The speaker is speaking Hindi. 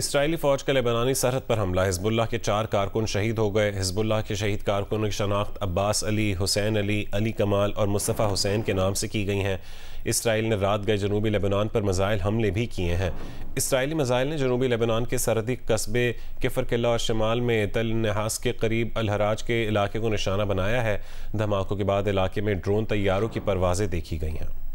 इसराइली फ़ौज का लेबनानी सरहद पर हमला हिजबुल्ला के चार कारकुन शहीद हो गए हिजबुल्ला के शहीद कारकुन की शनाख्त अब्बास अली हुसैन अली अली कमाल और मुस्तफ़ा हुसैन के नाम से की गई हैं इसराइल ने रात गए जनूबी लेबनान पर मिजाइल हमले भी किए हैं इसराइली मिजाइल ने जनूबी लेबनान के सरहदी कस्बे किफर किला और शमाल में तल नहास के करीब अलहराज के इलाके को निशाना बनाया है धमाकों के बाद इलाके में ड्रोन तैयारों की परवाज़ें देखी गई हैं